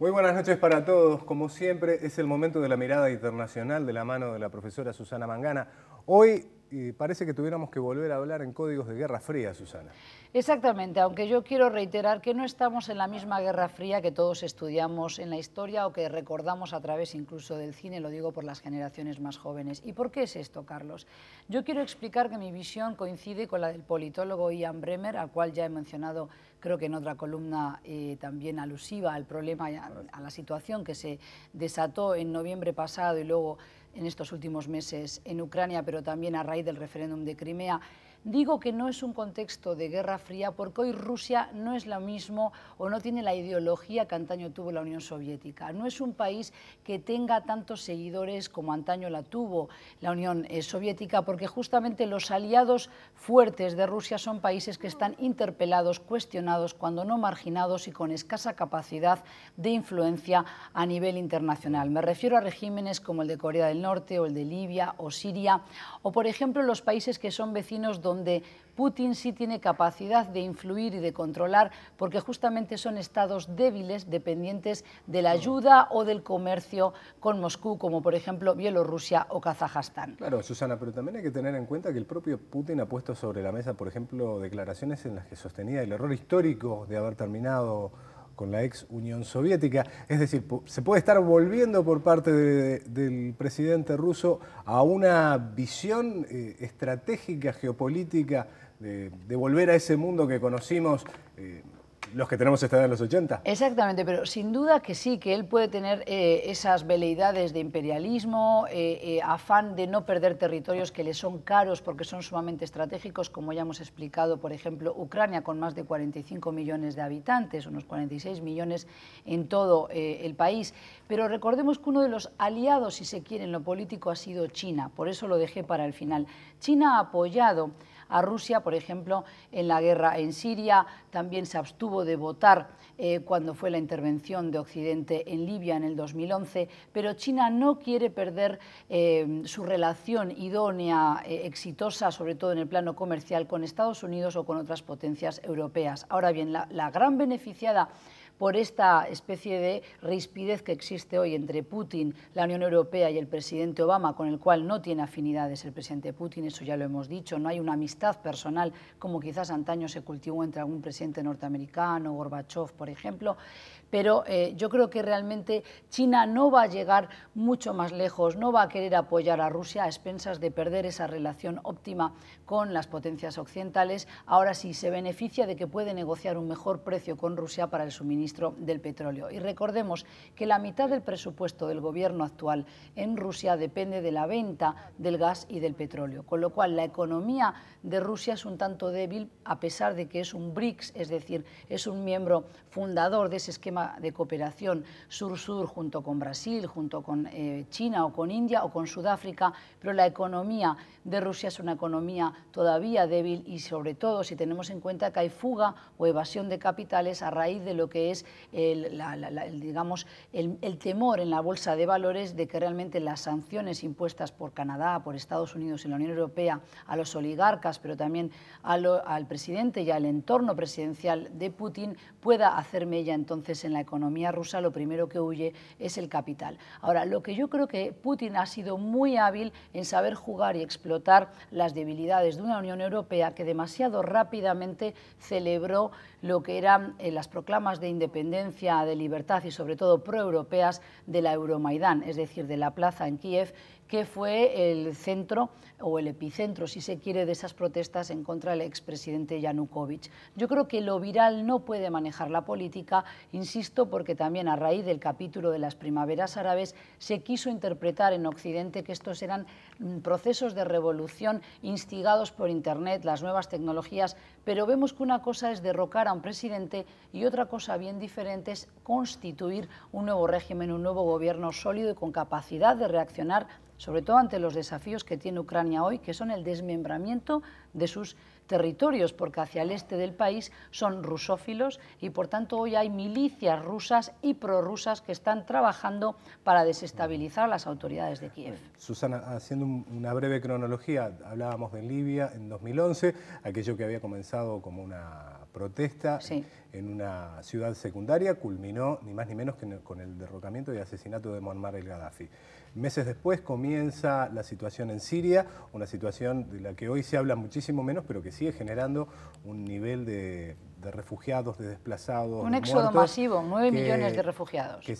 Muy buenas noches para todos. Como siempre, es el momento de la mirada internacional de la mano de la profesora Susana Mangana. Hoy y parece que tuviéramos que volver a hablar en códigos de Guerra Fría, Susana. Exactamente, aunque yo quiero reiterar que no estamos en la misma Guerra Fría que todos estudiamos en la historia o que recordamos a través incluso del cine, lo digo por las generaciones más jóvenes. ¿Y por qué es esto, Carlos? Yo quiero explicar que mi visión coincide con la del politólogo Ian Bremer, al cual ya he mencionado creo que en otra columna eh, también alusiva al problema, a la situación que se desató en noviembre pasado y luego en estos últimos meses en Ucrania, pero también a raíz del referéndum de Crimea. Digo que no es un contexto de guerra fría porque hoy Rusia no es lo mismo o no tiene la ideología que antaño tuvo la Unión Soviética. No es un país que tenga tantos seguidores como antaño la tuvo la Unión eh, Soviética porque justamente los aliados fuertes de Rusia son países que están interpelados, cuestionados, cuando no marginados y con escasa capacidad de influencia a nivel internacional. Me refiero a regímenes como el de Corea del Norte o el de Libia o Siria o por ejemplo los países que son vecinos donde Putin sí tiene capacidad de influir y de controlar, porque justamente son estados débiles, dependientes de la ayuda o del comercio con Moscú, como por ejemplo Bielorrusia o Kazajstán. Claro, Susana, pero también hay que tener en cuenta que el propio Putin ha puesto sobre la mesa, por ejemplo, declaraciones en las que sostenía el error histórico de haber terminado con la ex Unión Soviética. Es decir, se puede estar volviendo por parte del presidente ruso a una visión eh, estratégica, geopolítica, de, volver a ese mundo que conocimos. Eh, los que tenemos esta edad en los 80. Exactamente, pero sin duda que sí, que él puede tener eh, esas veleidades de imperialismo, eh, eh, afán de no perder territorios que le son caros porque son sumamente estratégicos, como ya hemos explicado, por ejemplo, Ucrania con más de 45 millones de habitantes, unos 46 millones en todo el país. Pero recordemos que uno de los aliados, si se quiere, en lo político ha sido China, por eso lo dejé para el final. China ha apoyado a Rusia, por ejemplo, en la guerra en Siria, también se abstuvo de votar eh, cuando fue la intervención de Occidente en Libia en el 2011, pero China no quiere perder eh, su relación idónea, eh, exitosa, sobre todo en el plano comercial, con Estados Unidos o con otras potencias europeas. Ahora bien, la gran beneficiada por esta especie de rispidez que existe hoy entre Putin, la Unión Europea y el presidente Obama, con el cual no tiene afinidades el presidente Putin, eso ya lo hemos dicho, no hay una amistad personal como quizás antaño se cultivó entre algún presidente norteamericano, Gorbachev, por ejemplo, pero eh, yo creo que realmente China no va a llegar mucho más lejos, no va a querer apoyar a Rusia a expensas de perder esa relación óptima con las potencias occidentales, ahora sí se beneficia de que puede negociar un mejor precio con Rusia para el suministro del petróleo. Y recordemos que la mitad del presupuesto del gobierno actual en Rusia depende de la venta del gas y del petróleo, con lo cual la economía de Rusia es un tanto débil a pesar de que es un BRICS, es decir, es un miembro fundador de ese esquema de cooperación sur-sur junto con Brasil, junto con eh, China o con India o con Sudáfrica, pero la economía de Rusia es una economía todavía débil y sobre todo si tenemos en cuenta que hay fuga o evasión de capitales a raíz de lo que es el, digamos, el, temor en la bolsa de valores de que realmente las sanciones impuestas por Canadá, por Estados Unidos y la Unión Europea a los oligarcas, pero también al presidente y al entorno presidencial de Putin pueda hacer mella entonces en la economía rusa, lo primero que huye es el capital. Ahora, lo que yo creo que Putin ha sido muy hábil en saber jugar y explotar las debilidades de una Unión Europea que demasiado rápidamente celebró lo que eran eh, las proclamas de independencia independencia, de libertad y sobre todo proeuropeas de la Euromaidán, es decir, de la plaza en Kiev que fue el centro o el epicentro, si se quiere, de esas protestas en contra del expresidente Yanukovych. Yo creo que lo viral no puede manejar la política, insisto, porque también a raíz del capítulo de las primaveras árabes se quiso interpretar en Occidente que estos eran mm, procesos de revolución instigados por Internet, las nuevas tecnologías, pero vemos que una cosa es derrocar a un presidente y otra cosa bien diferente es constituir un nuevo régimen, un nuevo gobierno sólido y con capacidad de reaccionar sobre todo ante los desafíos que tiene Ucrania hoy, que son el desmembramiento de sus territorios, porque hacia el este del país son rusófilos y por tanto hoy hay milicias rusas y prorrusas que están trabajando para desestabilizar a las autoridades de Kiev. Susana, haciendo una breve cronología, hablábamos de Libia en 2011, aquello que había comenzado como una protesta en una ciudad secundaria culminó ni más ni menos que con el derrocamiento y asesinato de Muammar el Gaddafi. Meses después comienza la situación en Siria, una situación de la que hoy se habla muchísimo menos, pero que sigue generando un nivel de, refugiados, de desplazados. Un éxodo masivo, 9 millones de refugiados. Que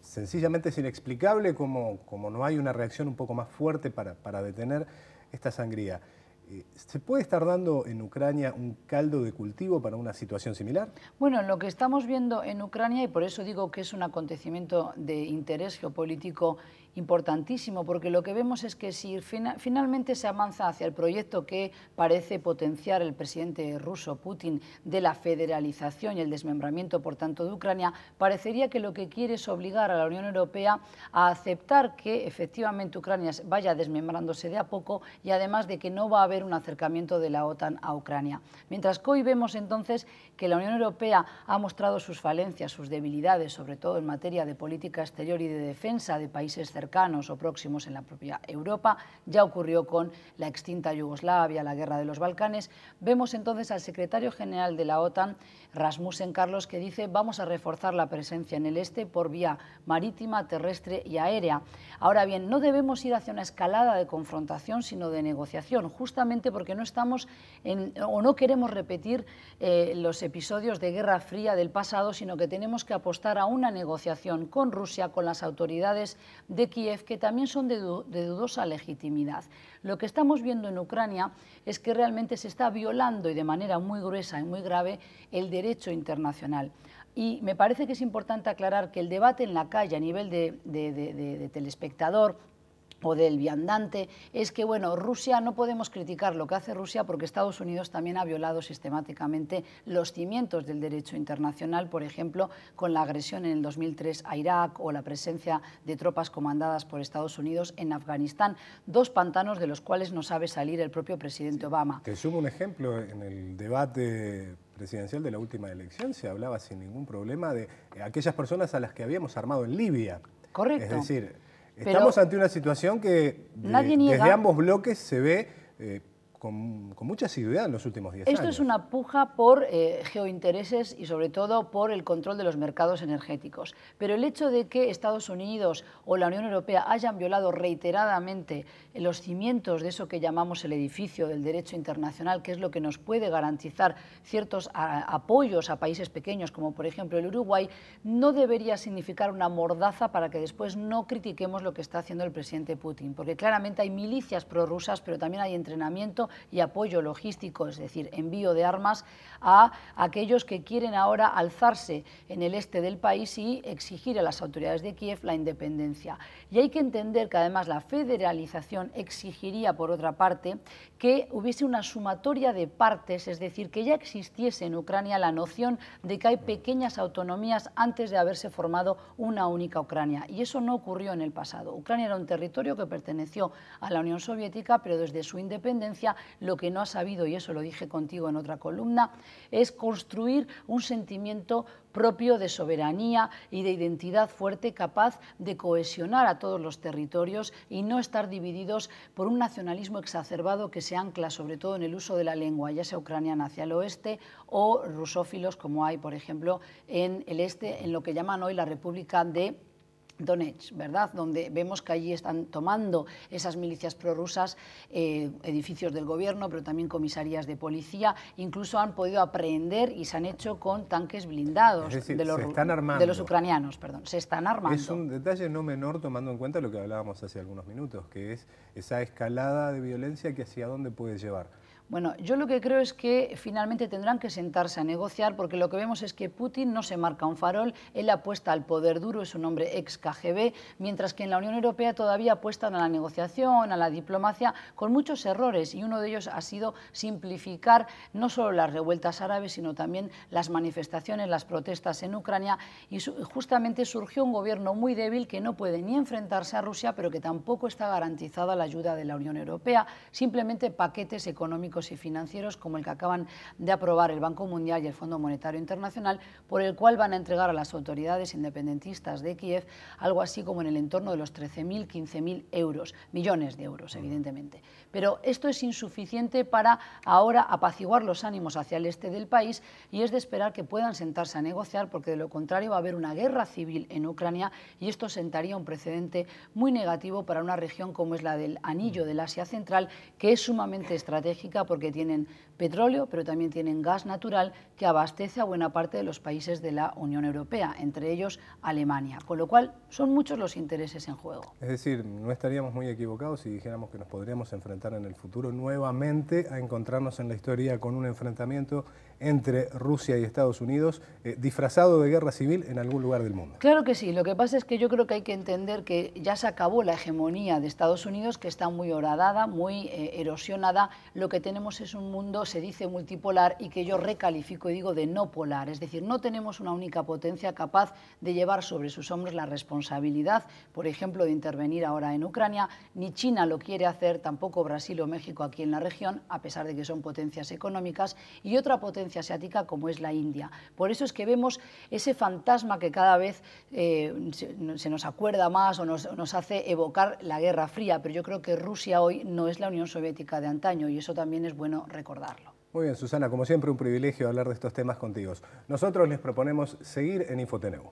sencillamente es inexplicable como, no hay una reacción un poco más fuerte para, para detener esta sangría. Eh, ¿Se puede estar dando en Ucrania un caldo de cultivo para una situación similar? Bueno, lo que estamos viendo en Ucrania, y por eso digo que es un acontecimiento de interés geopolítico importantísimo, porque lo que vemos es que si finalmente se avanza hacia el proyecto que parece potenciar el presidente ruso Putin de la federalización y el desmembramiento, por tanto, de Ucrania, parecería que lo que quiere es obligar a la Unión Europea a aceptar que efectivamente Ucrania vaya desmembrándose de a poco y además de que no va a haber un acercamiento de la OTAN a Ucrania. Mientras que hoy vemos entonces que la Unión Europea ha mostrado sus falencias, sus debilidades, sobre todo en materia de política exterior y de defensa de países cercanos o próximos en la propia Europa, ya ocurrió con la extinta Yugoslavia, la guerra de los Balcanes, vemos entonces al secretario general de la OTAN, Rasmussen Carlos, que dice vamos a reforzar la presencia en el este por vía marítima, terrestre y aérea. Ahora bien, no debemos ir hacia una escalada de confrontación, sino de negociación, justamente porque no estamos en, o no queremos repetir eh, los episodios de Guerra Fría del pasado, sino que tenemos que apostar a una negociación con Rusia, con las autoridades de Kiev que también son de, dudosa legitimidad. Lo que estamos viendo en Ucrania es que realmente se está violando y de manera muy gruesa y muy grave el derecho internacional. Y me parece que es importante aclarar que el debate en la calle a nivel de, de, de telespectador o del viandante, es que bueno, Rusia no podemos criticar lo que hace Rusia porque Estados Unidos también ha violado sistemáticamente los cimientos del derecho internacional, por ejemplo, con la agresión en el 2003 a Irak o la presencia de tropas comandadas por Estados Unidos en Afganistán, dos pantanos de los cuales no sabe salir el propio presidente Obama. Te sumo un ejemplo en el debate presidencial de la última elección se hablaba sin ningún problema de aquellas personas a las que habíamos armado en Libia. Correcto. Es decir, Estamos ante una situación que eh, desde ambos bloques se ve eh, con, mucha asiduidad en los últimos 10 años. Esto es una puja por eh, geointereses y sobre todo por el control de los mercados energéticos. Pero el hecho de que Estados Unidos o la Unión Europea hayan violado reiteradamente los cimientos de eso que llamamos el edificio del derecho internacional, que es lo que nos puede garantizar ciertos apoyos a países pequeños, como por ejemplo el Uruguay, no debería significar una mordaza para que después no critiquemos lo que está haciendo el presidente Putin. Porque claramente hay milicias prorrusas, pero también hay entrenamiento y apoyo logístico, es decir, envío de armas, a aquellos que quieren ahora alzarse en el este del país y exigir a las autoridades de Kiev la independencia. Y hay que entender que además la federalización exigiría, por otra parte, que hubiese una sumatoria de partes, es decir, que ya existiese en Ucrania la noción de que hay pequeñas autonomías antes de haberse formado una única Ucrania. Y eso no ocurrió en el pasado. Ucrania era un territorio que perteneció a la Unión Soviética, pero desde su independencia lo que no ha sabido, y eso lo dije contigo en otra columna, es construir un sentimiento propio de soberanía y de identidad fuerte capaz de cohesionar a todos los territorios y no estar divididos por un nacionalismo exacerbado que se ancla sobre todo en el uso de la lengua, ya sea ucraniana hacia el oeste o rusófilos como hay, por ejemplo, en el este, en lo que llaman hoy la República de Donetsk, ¿verdad? Donde vemos que allí están tomando esas milicias prorrusas eh, edificios del gobierno, pero también comisarías de policía, incluso han podido aprehender y se han hecho con tanques blindados de, los, de los ucranianos, perdón, se están armando. Es un detalle no menor tomando en cuenta lo que hablábamos hace algunos minutos, que es esa escalada de violencia que hacia dónde puede llevar. Bueno, yo lo que creo es que finalmente tendrán que sentarse a negociar porque lo que vemos es que Putin no se marca un farol, él apuesta al poder duro, es un hombre ex KGB, mientras que en la Unión Europea todavía apuestan a la negociación, a la diplomacia, con muchos errores y uno de ellos ha sido simplificar no solo las revueltas árabes, sino también las manifestaciones, las protestas en Ucrania y justamente surgió un gobierno muy débil que no puede ni enfrentarse a Rusia, pero que tampoco está garantizada la ayuda de la Unión Europea, simplemente paquetes económicos y financieros como el que acaban de aprobar el Banco Mundial y el Fondo Monetario Internacional, por el cual van a entregar a las autoridades independentistas de Kiev algo así como en el entorno de los 13.000, 15.000 euros, millones de euros, evidentemente. Pero esto es insuficiente para ahora apaciguar los ánimos hacia el este del país y es de esperar que puedan sentarse a negociar porque de lo contrario va a haber una guerra civil en Ucrania y esto sentaría un precedente muy negativo para una región como es la del anillo del Asia Central, que es sumamente estratégica porque tienen petróleo, pero también tienen gas natural que abastece a buena parte de los países de la Unión Europea, entre ellos Alemania, con lo cual son muchos los intereses en juego. Es decir, no estaríamos muy equivocados si dijéramos que nos podríamos enfrentar en el futuro nuevamente a encontrarnos en la historia con un enfrentamiento entre Rusia y Estados Unidos eh, disfrazado de guerra civil en algún lugar del mundo. Claro que sí, lo que pasa es que yo creo que hay que entender que ya se acabó la hegemonía de Estados Unidos, que está muy horadada, muy eh, erosionada, lo que tenemos es un mundo se dice multipolar y que yo recalifico y digo de no polar. Es decir, no tenemos una única potencia capaz de llevar sobre sus hombros la responsabilidad, por ejemplo, de intervenir ahora en Ucrania, ni China lo quiere hacer, tampoco Brasil o México aquí en la región, a pesar de que son potencias económicas, y otra potencia asiática como es la India. Por eso es que vemos ese fantasma que cada vez eh, se nos acuerda más o nos, hace evocar la Guerra Fría, pero yo creo que Rusia hoy no es la Unión Soviética de antaño y eso también es bueno recordar muy bien, Susana, como siempre un privilegio hablar de estos temas contigo. Nosotros les proponemos seguir en Infoteneu.